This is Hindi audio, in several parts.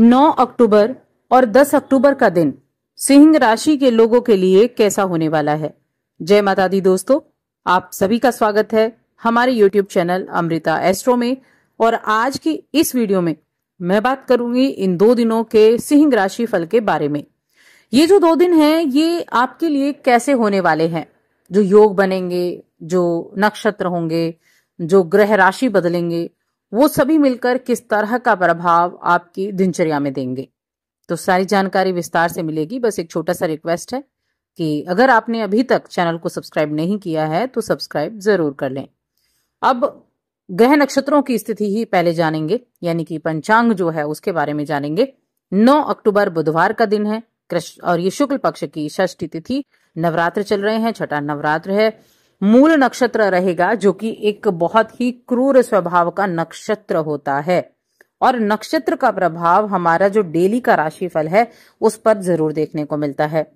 9 अक्टूबर और 10 अक्टूबर का दिन सिंह राशि के लोगों के लिए कैसा होने वाला है जय माता दी दोस्तों आप सभी का स्वागत है हमारे YouTube चैनल अमृता एस्ट्रो में और आज की इस वीडियो में मैं बात करूंगी इन दो दिनों के सिंह राशि फल के बारे में ये जो दो दिन हैं ये आपके लिए कैसे होने वाले हैं जो योग बनेंगे जो नक्षत्र होंगे जो ग्रह राशि बदलेंगे वो सभी मिलकर किस तरह का प्रभाव आपकी दिनचर्या में देंगे तो सारी जानकारी विस्तार से मिलेगी बस एक छोटा सा रिक्वेस्ट है कि अगर आपने अभी तक चैनल को सब्सक्राइब नहीं किया है तो सब्सक्राइब जरूर कर लें अब ग्रह नक्षत्रों की स्थिति ही पहले जानेंगे यानी कि पंचांग जो है उसके बारे में जानेंगे 9 अक्टूबर बुधवार का दिन है कृष्ण और ये शुक्ल पक्ष की षष्ठी तिथि नवरात्र चल रहे हैं छठा नवरात्र है मूल नक्षत्र रहेगा जो कि एक बहुत ही क्रूर स्वभाव का नक्षत्र होता है और नक्षत्र का प्रभाव हमारा जो डेली का राशिफल है उस पर जरूर देखने को मिलता है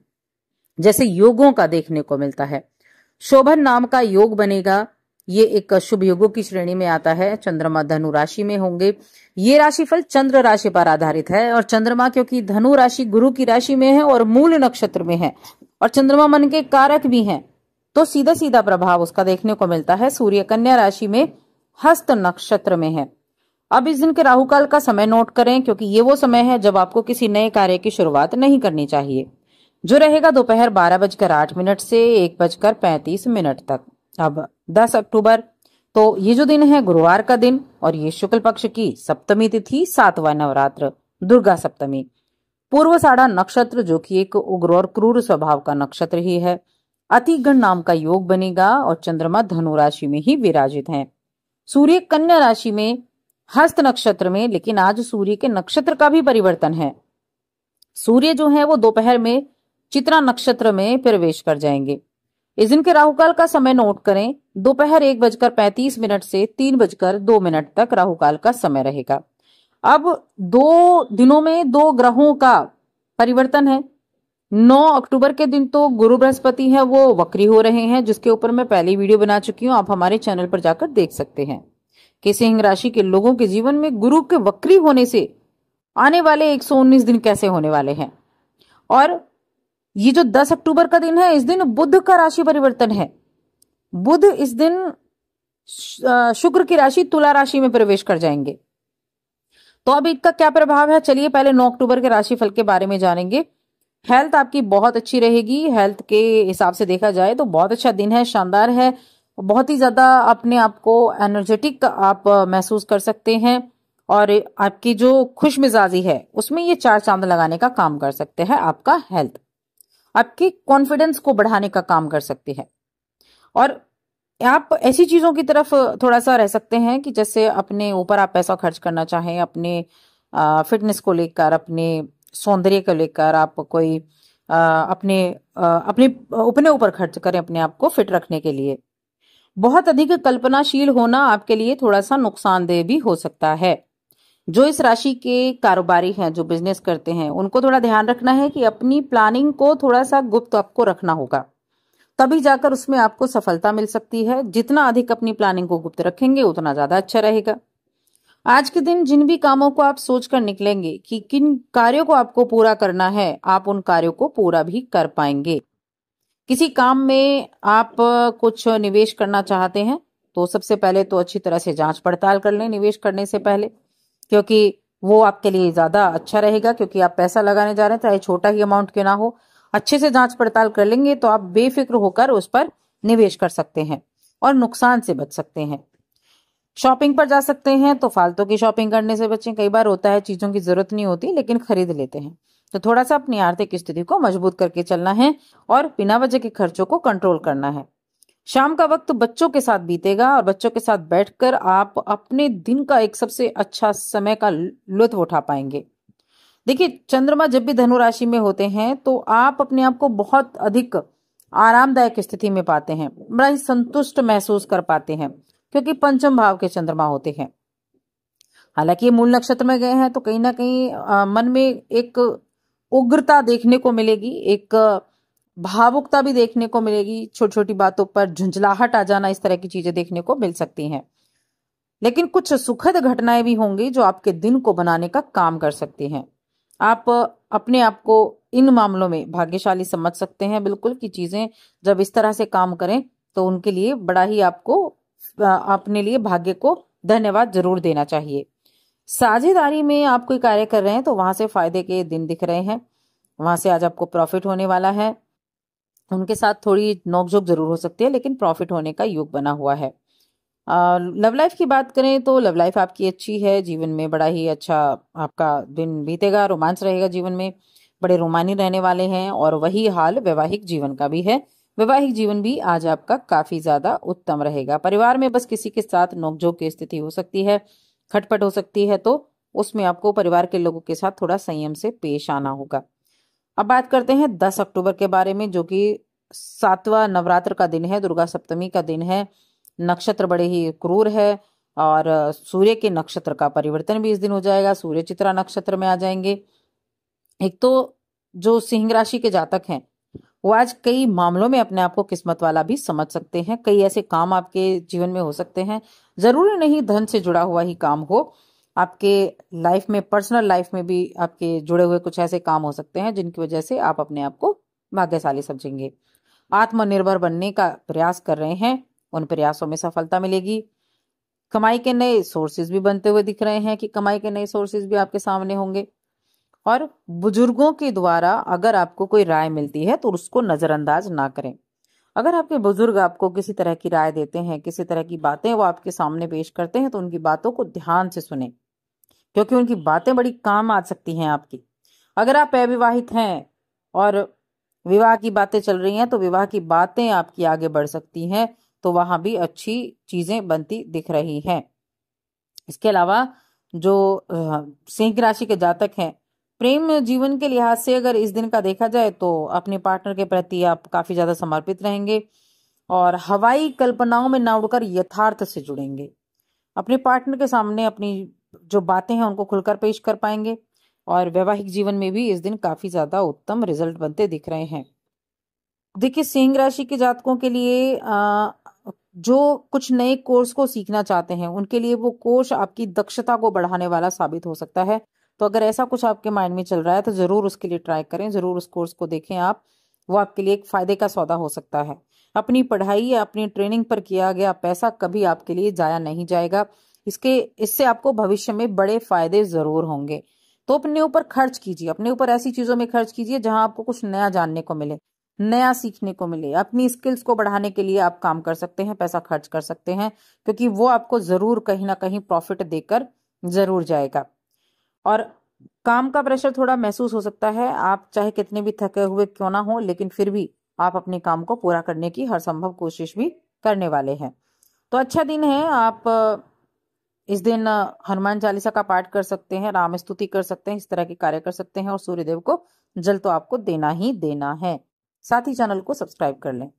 जैसे योगों का देखने को मिलता है शोभन नाम का योग बनेगा ये एक शुभ योगों की श्रेणी में आता है चंद्रमा धनु राशि में होंगे ये राशिफल चंद्र राशि पर आधारित है और चंद्रमा क्योंकि धनु राशि गुरु की राशि में है और मूल नक्षत्र में है और चंद्रमा मन के कारक भी हैं तो सीधा सीधा प्रभाव उसका देखने को मिलता है सूर्य कन्या राशि में हस्त नक्षत्र में है अब इस दिन के राहु काल का समय नोट करें क्योंकि ये वो समय है जब आपको किसी नए कार्य की शुरुआत नहीं करनी चाहिए जो रहेगा दोपहर बारह बजकर आठ मिनट से एक बजकर पैंतीस मिनट तक अब दस अक्टूबर तो ये जो दिन है गुरुवार का दिन और ये शुक्ल पक्ष की सप्तमी तिथि सातवा नवरात्र दुर्गा सप्तमी पूर्व साढ़ा नक्षत्र जो कि एक उग्र और क्रूर स्वभाव का नक्षत्र ही है अतिगण नाम का योग बनेगा और चंद्रमा धनु राशि में ही विराजित है सूर्य कन्या राशि में हस्त नक्षत्र में लेकिन आज सूर्य के नक्षत्र का भी परिवर्तन है सूर्य जो है वो दोपहर में चित्रा नक्षत्र में प्रवेश कर जाएंगे इस दिन के राहुकाल का समय नोट करें दोपहर एक बजकर पैंतीस मिनट से तीन बजकर दो मिनट तक राहुकाल का समय रहेगा अब दो दिनों में दो ग्रहों का परिवर्तन है 9 अक्टूबर के दिन तो गुरु बृहस्पति है वो वक्री हो रहे हैं जिसके ऊपर मैं पहली वीडियो बना चुकी हूँ आप हमारे चैनल पर जाकर देख सकते हैं के सिंह राशि के लोगों के जीवन में गुरु के वक्री होने से आने वाले 119 दिन कैसे होने वाले हैं और ये जो 10 अक्टूबर का दिन है इस दिन बुद्ध का राशि परिवर्तन है बुद्ध इस दिन शुक्र की राशि तुला राशि में प्रवेश कर जाएंगे तो अब इसका क्या प्रभाव है चलिए पहले 9 अक्टूबर के राशिफल के बारे में जानेंगे हेल्थ आपकी बहुत अच्छी रहेगी हेल्थ के हिसाब से देखा जाए तो बहुत अच्छा दिन है शानदार है बहुत ही ज़्यादा अपने आप को एनर्जेटिक आप महसूस कर सकते हैं और आपकी जो खुश मिजाजी है उसमें ये चार चांद लगाने का काम कर सकते हैं आपका हेल्थ आपकी कॉन्फिडेंस को बढ़ाने का काम कर सकते हैं और आप ऐसी चीज़ों की तरफ थोड़ा सा रह सकते हैं कि जैसे अपने ऊपर आप पैसा खर्च करना चाहें अपने फिटनेस को लेकर अपने सौंदर्य को लेकर आप कोई आ, अपने आ, अपने अपने ऊपर खर्च करें अपने आप को फिट रखने के लिए बहुत अधिक कल्पनाशील होना आपके लिए थोड़ा सा नुकसानदेह भी हो सकता है जो इस राशि के कारोबारी हैं जो बिजनेस करते हैं उनको थोड़ा ध्यान रखना है कि अपनी प्लानिंग को थोड़ा सा गुप्त आपको रखना होगा तभी जाकर उसमें आपको सफलता मिल सकती है जितना अधिक अपनी प्लानिंग को गुप्त रखेंगे उतना ज्यादा अच्छा रहेगा आज के दिन जिन भी कामों को आप सोचकर निकलेंगे कि किन कार्यों को आपको पूरा करना है आप उन कार्यों को पूरा भी कर पाएंगे किसी काम में आप कुछ निवेश करना चाहते हैं तो सबसे पहले तो अच्छी तरह से जांच पड़ताल कर लें निवेश करने से पहले क्योंकि वो आपके लिए ज्यादा अच्छा रहेगा क्योंकि आप पैसा लगाने जा रहे हैं चाहे छोटा ही अमाउंट क्यों ना हो अच्छे से जांच पड़ताल कर लेंगे तो आप बेफिक्र होकर उस पर निवेश कर सकते हैं और नुकसान से बच सकते हैं शॉपिंग पर जा सकते हैं तो फालतू की शॉपिंग करने से बचें कई बार होता है चीज़ों की ज़रूरत नहीं होती लेकिन खरीद लेते हैं तो थोड़ा सा अपनी आर्थिक स्थिति को मजबूत करके चलना है और बिना वजह के खर्चों को कंट्रोल करना है शाम का वक्त बच्चों के साथ बीतेगा और बच्चों के साथ बैठकर आप अपने दिन का एक सबसे अच्छा समय का लुत्फ उठा पाएंगे देखिए चंद्रमा जब भी धनु राशि में होते हैं तो आप अपने आप को बहुत अधिक आरामदायक स्थिति में पाते हैं बड़ा ही संतुष्ट महसूस कर पाते हैं क्योंकि पंचम भाव के चंद्रमा होते हैं हालांकि ये मूल नक्षत्र में गए हैं तो कहीं ना कहीं मन में एक उग्रता देखने को मिलेगी एक भावुकता भी देखने को मिलेगी छोटी छोटी बातों पर झुंझलाहट आ जाना इस तरह की चीजें देखने को मिल सकती हैं लेकिन कुछ सुखद घटनाएं भी होंगी जो आपके दिन को बनाने का काम कर सकती हैं आप अपने आप को इन मामलों में भाग्यशाली समझ सकते हैं बिल्कुल कि चीजें जब इस तरह से काम करें तो उनके लिए बड़ा ही आपको अपने लिए भाग्य को धन्यवाद जरूर देना चाहिए साझेदारी में आप कोई कार्य कर रहे हैं तो वहां से फायदे के दिन दिख रहे हैं वहां से आज आपको प्रॉफिट होने वाला है उनके साथ थोड़ी नोकझोंक जरूर हो सकती है लेकिन प्रॉफिट होने का योग बना हुआ है लव लाइफ की बात करें तो लव लाइफ आपकी अच्छी है जीवन में बड़ा ही अच्छा आपका दिन बीतेगा रोमांच रहेगा जीवन में बड़े रोमानी रहने वाले हैं और वही हाल वैवाहिक जीवन का भी है वैवाहिक जीवन भी आज आपका काफी ज्यादा उत्तम रहेगा परिवार में बस किसी के साथ नोकझोंक की स्थिति हो सकती है खटपट हो सकती है तो उसमें आपको परिवार के लोगों के साथ थोड़ा संयम से पेश आना होगा अब बात करते हैं दस अक्टूबर के बारे में जो कि सातवा नवरात्र का दिन है दुर्गा सप्तमी का दिन है नक्षत्र बड़े ही क्रूर है और सूर्य के नक्षत्र का परिवर्तन भी इस दिन हो जाएगा सूर्य चित्रा नक्षत्र में आ जाएंगे एक तो जो सिंह राशि के जातक हैं वो आज कई मामलों में अपने आप को किस्मत वाला भी समझ सकते हैं कई ऐसे काम आपके जीवन में हो सकते हैं जरूरी नहीं धन से जुड़ा हुआ ही काम हो आपके लाइफ में पर्सनल लाइफ में भी आपके जुड़े हुए कुछ ऐसे काम हो सकते हैं जिनकी वजह से आप अपने आप को भाग्यशाली समझेंगे आत्मनिर्भर बनने का प्रयास कर रहे हैं उन प्रयासों में सफलता मिलेगी कमाई के नए सोर्सेज भी बनते हुए दिख रहे हैं कि कमाई के नए सोर्सेज भी आपके सामने होंगे और बुजुर्गों के द्वारा अगर आपको कोई राय मिलती है तो उसको नज़रअंदाज ना करें अगर आपके बुजुर्ग आपको किसी तरह की राय देते हैं किसी तरह की बातें वो आपके सामने पेश करते हैं तो उनकी बातों को ध्यान से सुने क्योंकि उनकी बातें बड़ी काम आ सकती हैं आपकी अगर आप अविवाहित हैं और विवाह की बातें चल रही हैं तो विवाह की बातें आपकी आगे बढ़ सकती हैं तो वहां भी अच्छी चीज़ें बनती दिख रही हैं इसके अलावा जो सिंह राशि के जातक हैं प्रेम जीवन के लिहाज से अगर इस दिन का देखा जाए तो अपने पार्टनर के प्रति आप काफी ज्यादा समर्पित रहेंगे और हवाई कल्पनाओं में ना उड़कर यथार्थ से जुड़ेंगे अपने पार्टनर के सामने अपनी जो बातें हैं उनको खुलकर पेश कर पाएंगे और वैवाहिक जीवन में भी इस दिन काफी ज्यादा उत्तम रिजल्ट बनते दिख रहे हैं देखिए सिंह राशि के जातकों के लिए जो कुछ नए कोर्स को सीखना चाहते हैं उनके लिए वो कोर्स आपकी दक्षता को बढ़ाने वाला साबित हो सकता है तो अगर ऐसा कुछ आपके माइंड में चल रहा है तो ज़रूर उसके लिए ट्राई करें ज़रूर उस कोर्स को देखें आप वो आपके लिए एक फ़ायदे का सौदा हो सकता है अपनी पढ़ाई या अपनी ट्रेनिंग पर किया गया पैसा कभी आपके लिए जाया नहीं जाएगा इसके इससे आपको भविष्य में बड़े फायदे ज़रूर होंगे तो अपने ऊपर खर्च कीजिए अपने ऊपर ऐसी चीज़ों में खर्च कीजिए जहां आपको कुछ नया जानने को मिले नया सीखने को मिले अपनी स्किल्स को बढ़ाने के लिए आप काम कर सकते हैं पैसा खर्च कर सकते हैं क्योंकि वो आपको ज़रूर कहीं ना कहीं प्रॉफिट देकर ज़रूर जाएगा और काम का प्रेशर थोड़ा महसूस हो सकता है आप चाहे कितने भी थके हुए क्यों ना हो लेकिन फिर भी आप अपने काम को पूरा करने की हर संभव कोशिश भी करने वाले हैं तो अच्छा दिन है आप इस दिन हनुमान चालीसा का पाठ कर सकते हैं राम स्तुति कर सकते हैं इस तरह के कार्य कर सकते हैं और सूर्यदेव को जल तो आपको देना ही देना है साथ ही चैनल को सब्सक्राइब कर लें